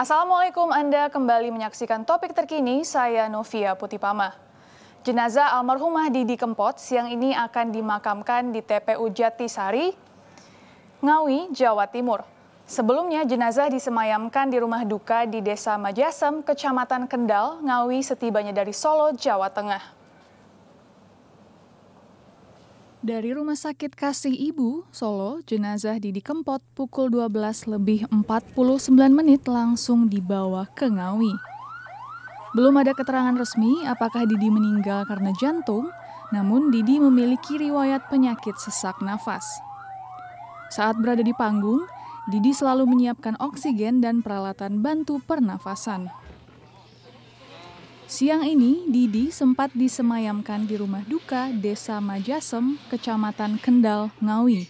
Assalamualaikum Anda kembali menyaksikan topik terkini saya Novia Putipama. Jenazah almarhumah Didi Kempot siang ini akan dimakamkan di TPU Jatisari, Ngawi, Jawa Timur. Sebelumnya jenazah disemayamkan di rumah duka di Desa Majasem, Kecamatan Kendal, Ngawi setibanya dari Solo, Jawa Tengah. Dari Rumah Sakit Kasih Ibu, Solo, jenazah Didi Kempot pukul 12 lebih 49 menit langsung dibawa ke Ngawi. Belum ada keterangan resmi apakah Didi meninggal karena jantung, namun Didi memiliki riwayat penyakit sesak nafas. Saat berada di panggung, Didi selalu menyiapkan oksigen dan peralatan bantu pernafasan. Siang ini, Didi sempat disemayamkan di rumah duka Desa Majasem, Kecamatan Kendal, Ngawi.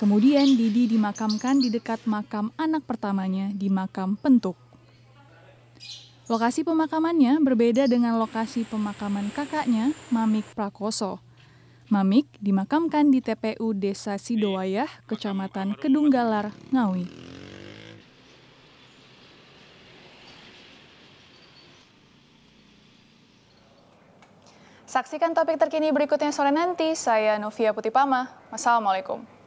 Kemudian Didi dimakamkan di dekat makam anak pertamanya di makam Pentuk. Lokasi pemakamannya berbeda dengan lokasi pemakaman kakaknya, Mamik Prakoso. Mamik dimakamkan di TPU Desa Sidowayah, Kecamatan Kedunggalar, Ngawi. Saksikan topik terkini berikutnya sore nanti. Saya Novia Putipama. Wassalamualaikum.